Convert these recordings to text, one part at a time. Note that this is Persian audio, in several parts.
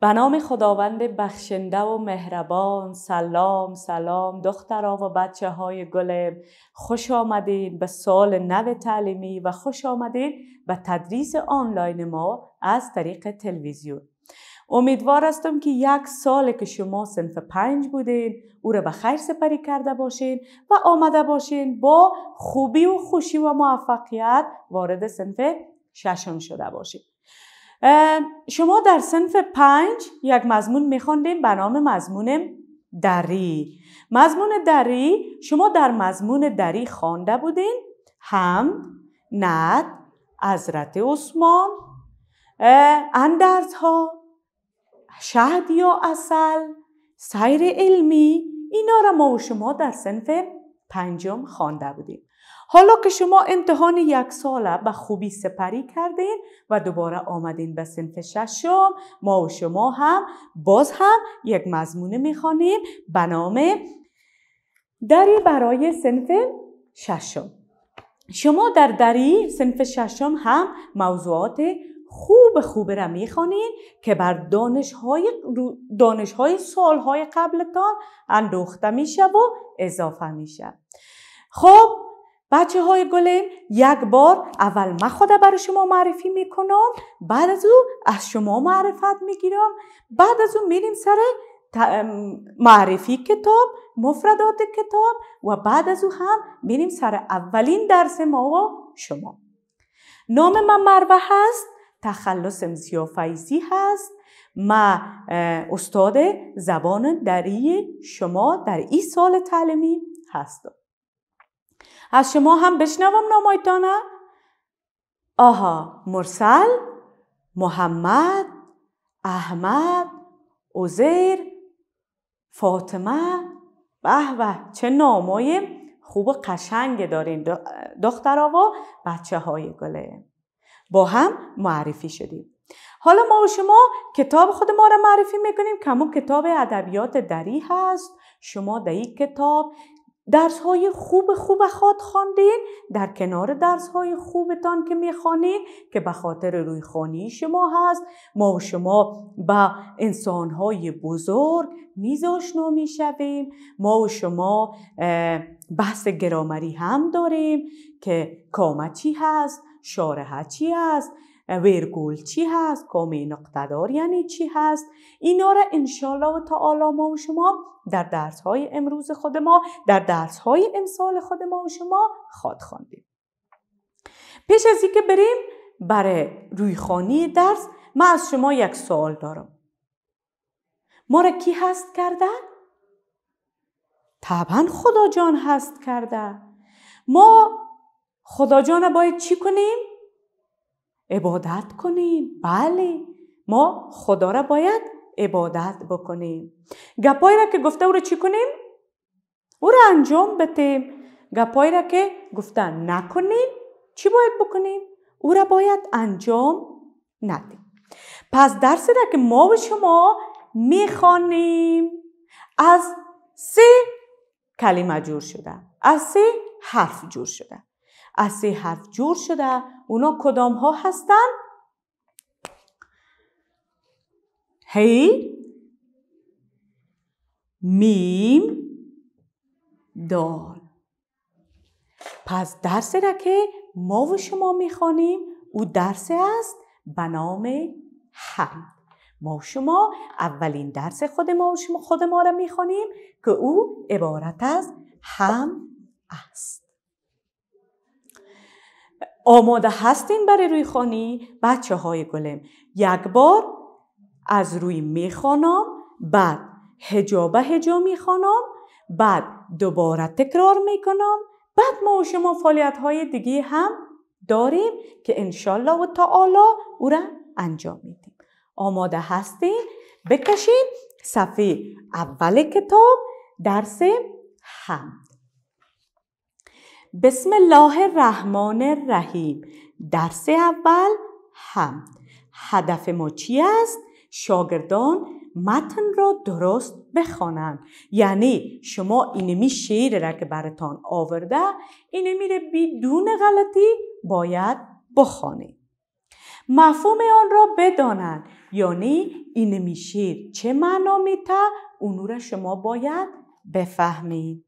به نام خداوند بخشنده و مهربان سلام سلام دخترها و بچه های گلم خوش آمدین به سال نو تعلیمی و خوش آمدین به تدریس آنلاین ما از طریق تلویزیون امیدوار هستم که یک سال که شما سنف پنج بودین او را به خیر سپری کرده باشین و آمده باشین با خوبی و خوشی و موفقیت وارد صنف ششم شده باشین شما در صنف پنج یک مضمون میخوندیم به نام مضمون دری مضمون دری شما در مضمون دری خوانده بودین هم ند حضرت عثمان اندرت ها شهد یا اصل سیر علمی اینا را ما و شما در سنف پنجم خوانده بودیم حالا که شما امتحان یک ساله به خوبی سپری کردین و دوباره آمدین به سنف ششم ما و شما هم باز هم یک مضمونه میخوانیم به نام دری برای سنف ششم شما در دری سنف ششم هم موضوعات خوب خوب را میخوانید که بر دانش های, دانش های سال های قبلتان اندوخته میشه و اضافه میشه خب بچه های گلیم یک بار اول من خوده برای شما معرفی میکنم بعد از او از شما معرفت میگیرم بعد از او میریم سر معرفی کتاب مفردات کتاب و بعد از او هم میریم سر اولین درس ما و شما نام من مروه هست تخلصم زیافیزی هست ما استاد زبان دری شما در این سال تعلیمی هستم از شما هم بشنوم نامایتانه آها مرسل محمد احمد عزیر فاطمه به به چه نامای خوب و قشنگ دارین دخترها و بچه های گله با هم معرفی شدیم حالا ما و شما کتاب خود ما را معرفی میکنیم که کتاب ادبیات دری هست شما در این کتاب درس های خوب خوب خود خواندین در کنار درس های خوبتان که میخوانید که به خاطر روی خانی شما هست ما و شما به انسان های بزرگ نیز آشنا میشویم ما و شما بحث گرامری هم داریم که کامه هست شارحه چی هست ویرگول چی هست کامی نقطدار یعنی چی هست اینا را انشالله و تعالی ما و شما در درس های امروز خود ما در درس های امسال خود ما و شما خواد خواندیم پیش از اینکه بریم برای رویخانی درس من از شما یک سوال دارم ما را کی هست کرده؟ طبعا خدا جان هست کرده ما خدا جان باید چی کنیم؟ عبادت کنیم بله ما خدا را باید عبادت بکنیم گپایی را که گفته او را چی کنیم؟ او را انجام بتیم گپای را که گفته نکنیم چی باید بکنیم؟ او را باید انجام ندیم پس درسی را که ما و شما میخوانیم از سه کلمه جور شده از سه حرف جور شده از سه حرف جور شده اونا کدام ها هستن؟ هی میم دال پس درس را که ما و شما میخوانیم او درس است به نام حمد ما و شما اولین درس خود ما و شما خود ما را میخوانیم که او عبارت از هم است آماده هستین برای روی خانی بچه های گلم یک بار از روی میخوانم بعد هجابه هجا میخوانم بعد دوباره تکرار میکنم بعد ما و شما فعالیت های دیگه هم داریم که انشالله و تعالی او را انجام میدیم آماده هستین بکشین صفحه اول کتاب درس هم بسم الله الرحمن الرحیم درس اول هم هدف ما چی است شاگردان متن را درست بخوانند یعنی شما اینمی شعر را که براتان آورده اینمی را بدون غلطی باید بخوانید مفهوم آن را بدانند یعنی اینمی شیر چه معنا میته اونو را شما باید بفهمید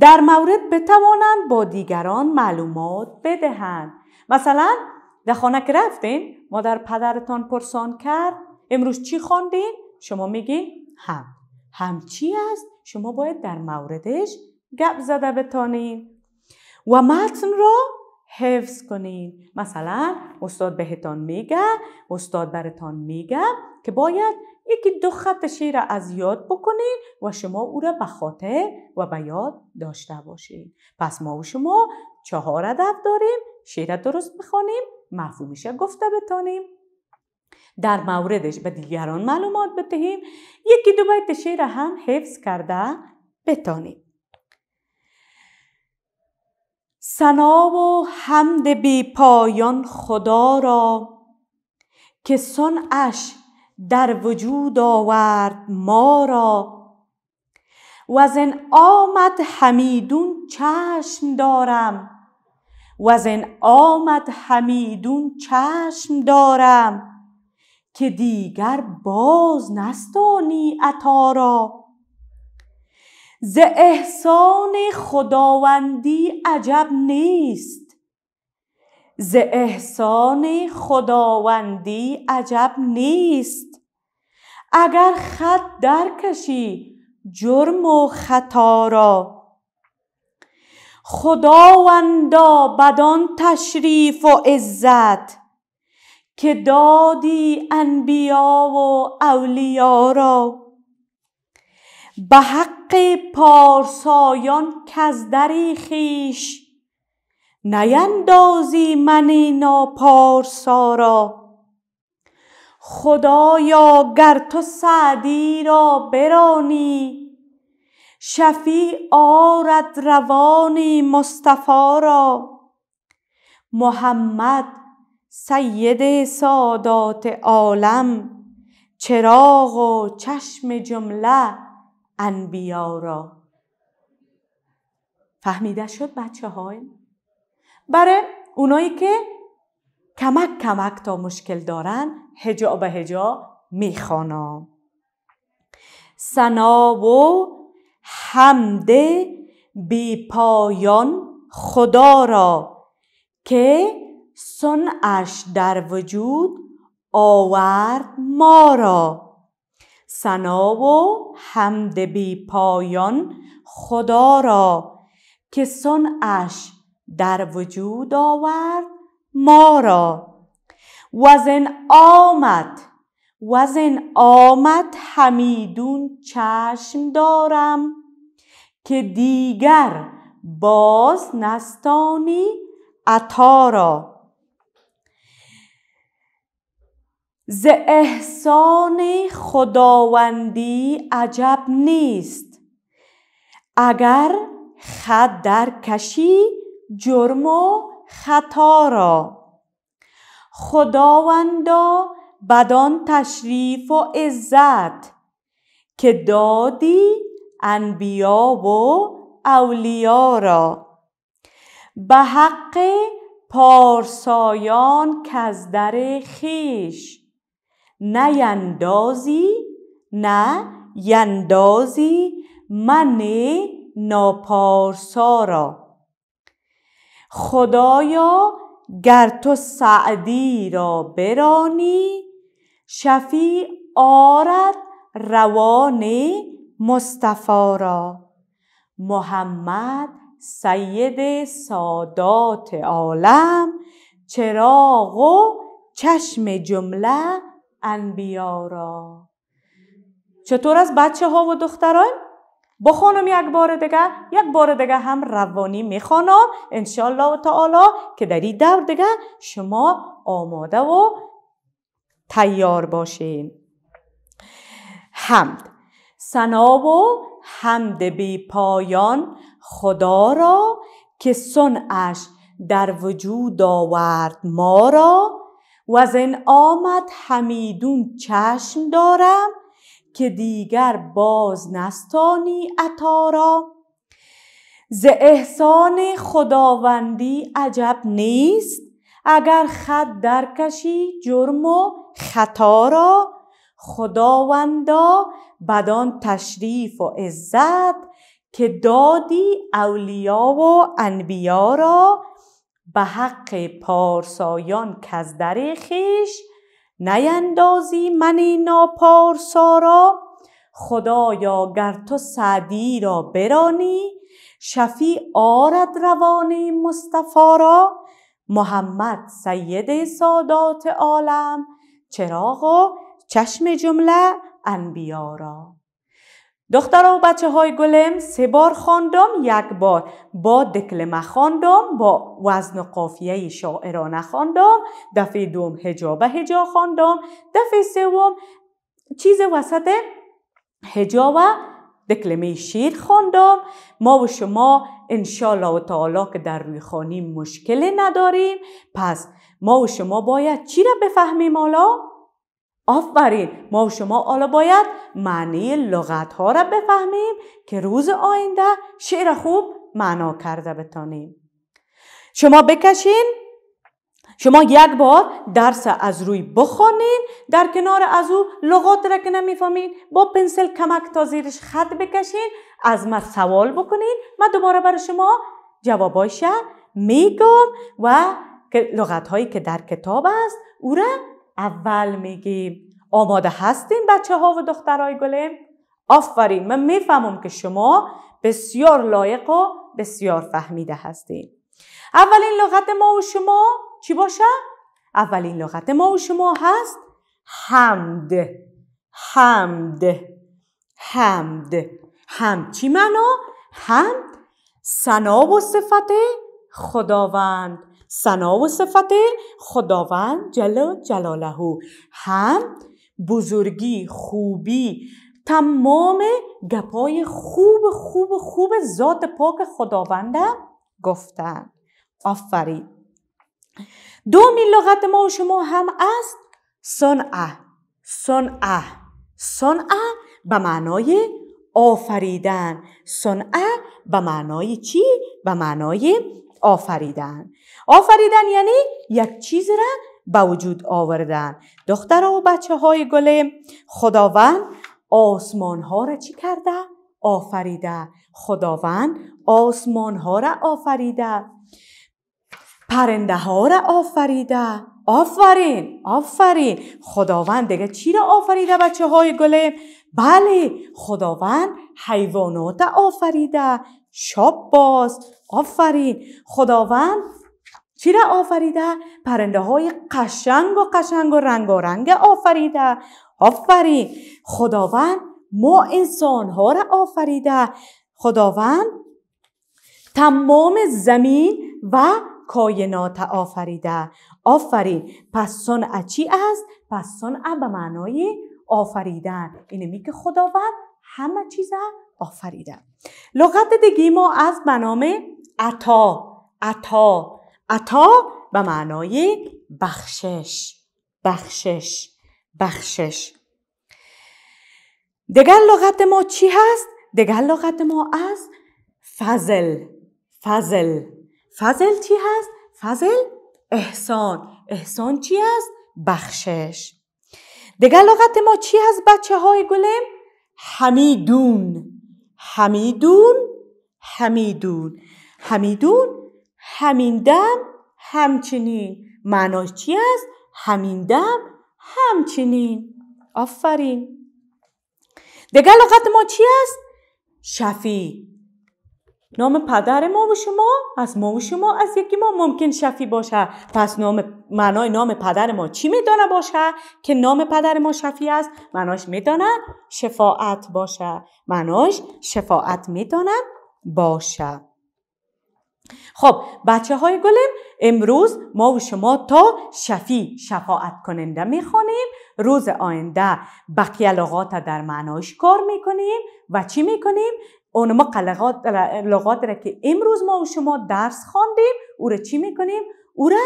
در مورد بتوانند با دیگران معلومات بدهند مثلا در خانه که رفتین مادر پدرتان پرسان کرد امروز چی خواندین شما میگین هم هم چی است شما باید در موردش گپ زده بتانین و متن را حفظ کنین مثلا استاد بهتان میگه استاد برتان میگه که باید یکی دو خط شعر را از یاد بکنیم و شما او را به خاطر و به یاد داشته باشید پس ما و شما چهار عدد داریم شعر درست بخوانیم مفهومش را گفته بتانیم در موردش به دیگران معلومات بدهیم یکی دو بیت شعر هم حفظ کرده بتانیم سنا و حمد بی پایان خدا را که سنعش در وجود آورد ما را و از آمد حمیدون چشم دارم و از آمد حمیدون چشم دارم که دیگر باز نستانی عطا را ز احسان خداوندی عجب نیست ز احسان خداوندی عجب نیست اگر خط درکشی جرم و خطا را خداوندا بدان تشریف و عزت که دادی انبیا و اولیا را به حق پارسایان کز دری خویش نیندازی من ناپارسا را خدایا گر تو سعدی را برانی شفی آرد روانی مصطفی را محمد سید سادات عالم چراغ و چشم جمله انبیا را فهمیده شد بچه های؟ برای اونایی که کمک کمک تا مشکل دارن هجا به هجا میخوانم سنا و حمد بی پایان خدا را که سنعش در وجود آورد ما را سنا و حمد بی پایان خدا را که سنعش در وجود آورد ما را وزن آمد وزن آمد همیدون چشم دارم که دیگر باز نستانی عطا را ز احسان خداوندی عجب نیست اگر خد در کشی جرم و خطا را خداوندا بدان تشریف و عزت که دادی انبیا و اولیا را به حق پارسایان کزدر در خیش نه یندازی نه یندازی من ناپارسا را خدایا گر تو سعدی را برانی شفی آرد روان مصطفا را محمد سید سادات عالم چراغ و چشم جمله انبیا را چطور از بچه ها و دختران بخونم یک بار دیگه یک بار دیگه هم روانی میخوانم انشالله و تعالی که در این دور دیگه شما آماده و تیار باشین حمد سنا و حمد بی پایان خدا را که سنعش در وجود آورد ما را و از این آمد همیدون چشم دارم که دیگر باز نستانی عطا را ز احسان خداوندی عجب نیست اگر خط درکشی جرم و خطا را خداوندا بدان تشریف و عزت که دادی اولیا و انبیا را به حق پارسایان کز خیش نیندازی من ناپارسا را خدایا گر تو سعدی را برانی شفی آرد روان مصطفی را محمد سید سادات عالم چراغ و چشم جمله انبیا را دخترها و بچه های گلم سه بار خواندم یک بار با دکلمه خواندم با وزن و قافیه شاعرانه خواندم دفعه دوم هجابه هجا خواندم دفعه سوم چیز وسط هجا و دکلمه شیر خواندم ما و شما انشالله و تعالی که در روی خانی مشکل نداریم پس ما و شما باید چی را بفهمیم حالا؟ آفرین ما و شما حالا باید معنی لغت ها را بفهمیم که روز آینده شعر خوب معنا کرده بتانیم شما بکشین شما یک بار درس از روی بخونین در کنار از او لغات را که نمیفهمین با پنسل کمک تا زیرش خط بکشین از ما سوال بکنین من دوباره برای شما جوابایش میگم و لغت هایی که در کتاب است او را اول میگیم آماده هستین بچه ها و دخترای گلم آفرین من میفهمم که شما بسیار لایق و بسیار فهمیده هستین اولین لغت ما و شما چی باشه؟ اولین لغت ما و شما هست حمد حمد همد هم چی معنا؟ همد سنا و صفت خداوند سنا و صفت خداوند جل جلاله هم بزرگی خوبی تمام گپای خوب خوب خوب ذات پاک خداوند گفتن آفرین دومین لغت ما و شما هم است سنعه. سنعه. سنعه به معنای آفریدن سنعه به معنای چی؟ به معنای آفریدن آفریدن یعنی یک چیز را به وجود آوردن دختر و بچه های گله خداوند آسمان ها را چی کرده؟ آفریده خداوند آسمان ها را آفریده پرنده ها را آفریده آفرین آفرین خداوند دیگه چی را آفریده بچه های گله؟ بله خداوند حیوانات آفریده شاب باز آفرین خداوند چی را آفریده؟ پرنده های قشنگ و قشنگ و رنگ و رنگ آفریده آفرین خداوند ما انسان ها را آفریده خداوند تمام زمین و کائنات آفریده آفرین پس صنع چی است؟ پس صنع به معنای آفریدن می که خداوند همه چیز آفریده لغت دیگه ما از بنامه عطا عطا عطا به معنای بخشش بخشش بخشش دیگر لغت ما چی هست؟ دیگر لغت ما از فضل فضل فضل چی هست؟ فضل احسان احسان چی هست؟ بخشش دیگه لغت ما چی هست بچه های گلم؟ همیدون همیدون همیدون همیدون همین دم همچنین معناش چی است؟ همین دم همچنین آفرین دیگه لغت ما چی است؟ شفی نام پدر ما و شما از ما و شما از یکی ما ممکن شفی باشه پس نام معنای نام پدر ما چی میدانه باشه که نام پدر ما شفی است معناش میدانه شفاعت باشه معناش شفاعت میدانه باشه خب بچه های گلم امروز ما و شما تا شفی شفاعت کننده میخوانیم روز آینده بقیه لغات در معناش کار میکنیم و چی میکنیم اون ما لغات را که امروز ما و شما درس خواندیم او را چی میکنیم او را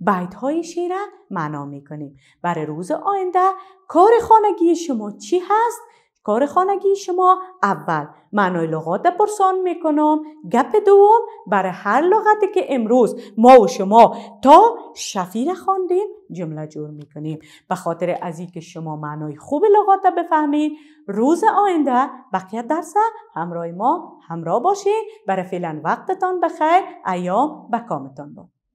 بیت های شیره معنا میکنیم برای روز آینده کار خانگی شما چی هست کار خانگی شما اول معنای لغات پرسان میکنم گپ دوم برای هر لغتی که امروز ما و شما تا شفیر خواندیم جمله جور میکنیم به خاطر از که شما معنای خوب لغات بفهمید روز آینده بقیه درس همراه ما همراه باشید برای فعلا وقتتان بخیر ایام به کامتان باد